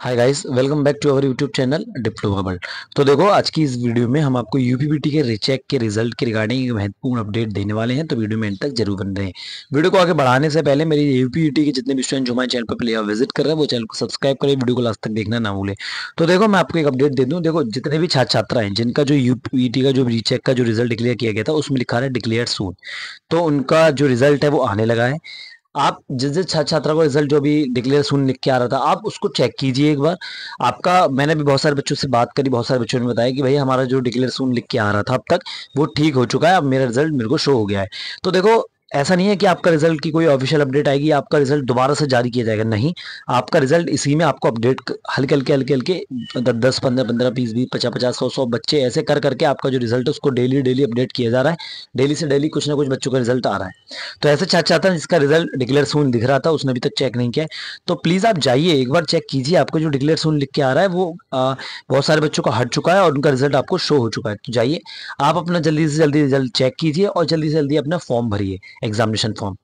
hi guys welcome back to our YouTube channel Diplo World तो देखो आज की इस वीडियो में हम आपको यूपीपीटी के रिचेक के रिजल्ट के रिगार्डिंग एक महत्वपूर्ण अपडेट देने वाले हैं तो वीडियो में एंड तक जरूर बन रहे हैं वीडियो को आगे बढ़ाने से पहले मेरी यूपीपीटी के जितने भी स्टूडेंट जो हमारे चैनल पर प्ले विजिट कर रहे हैं वो चैनल को सब्सक्राइब करें वीडियो को लास्ट तक देखना ना भूले तो देखो मैं आपको एक अपडेट दे दूँ देखो जितने भी छात्र छात्रा हैं जिनका जो यू का जो रिचेक का जो रिजल्ट डिक्लेयर किया गया था उसमें लिखा है डिक्लेयर सून तो उनका जो रिजल्ट है वो आने लगा है आप जिस जिस छात्र छात्रा को रिजल्ट जो भी डिक्लेयर सुन लिख के आ रहा था आप उसको चेक कीजिए एक बार आपका मैंने भी बहुत सारे बच्चों से बात करी बहुत सारे बच्चों ने बताया कि भाई हमारा जो डिक्लेयर सुन लिख के आ रहा था अब तक वो ठीक हो चुका है अब मेरा रिजल्ट मेरे को शो हो गया है तो देखो ऐसा नहीं है कि आपका रिजल्ट की कोई ऑफिशियल अपडेट आएगी आपका रिजल्ट दोबारा से जारी किया जाएगा नहीं आपका रिजल्ट इसी में आपको अपडेट हल्के हल्के हल्के हल्के मतलब दस पंद्रह पंद्रह बीस बीस पचास पचास सौ सौ बच्चे ऐसे कर करके आपका जो रिजल्ट है उसको डेली डेली अपडेट किया जा रहा है डेली से डेली कुछ ना कुछ बच्चों का रिजल्ट आ रहा है तो ऐसे चाचा था जिसका रिजल्ट डिक्लेयर सून दिख रहा था उसने अभी तक चेक नहीं किया तो प्लीज़ आप जाइए एक बार चेक कीजिए आपको जो डिक्लेयर सून लिख के आ रहा है वो बहुत सारे बच्चों का हट चुका है और उनका रिजल्ट आपको शो हो चुका है तो जाइए आप अपना जल्दी से जल्दी रिजल्ट चेक कीजिए और जल्दी से जल्दी अपना फॉर्म भरिए एग्जामिनेशन फॉर्म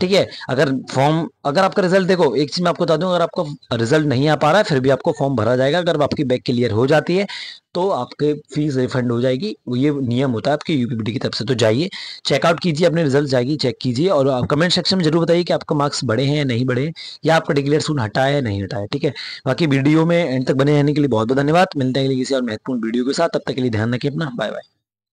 ठीक है अगर फॉर्म अगर आपका रिजल्ट देखो एक चीज़ मैं आपको बता दूं अगर आपका रिजल्ट नहीं आ पा रहा है फिर भी आपको फॉर्म भरा जाएगा अगर आपकी बैक क्लियर हो जाती है तो आपके फीस रिफंड हो जाएगी ये नियम होता है आपकी यूपीपीटी की तरफ से तो जाइए चेकआउट कीजिए अपने रिजल्ट जाएगी चेक कीजिए और आप कमेंट सेक्शन में जरूर बताइए कि आपका मार्क्स बढ़े हैं या नहीं बढ़े या आपका डिक्लेयर सून हटाया है नहीं हटाया ठीक है बाकी वीडियो में एंड तक बने रहने के लिए बहुत बहुत धन्यवाद मिलते हैं किसी और महत्वपूर्ण वीडियो के साथ तब तक के लिए ध्यान रखिए अपना बाय बाय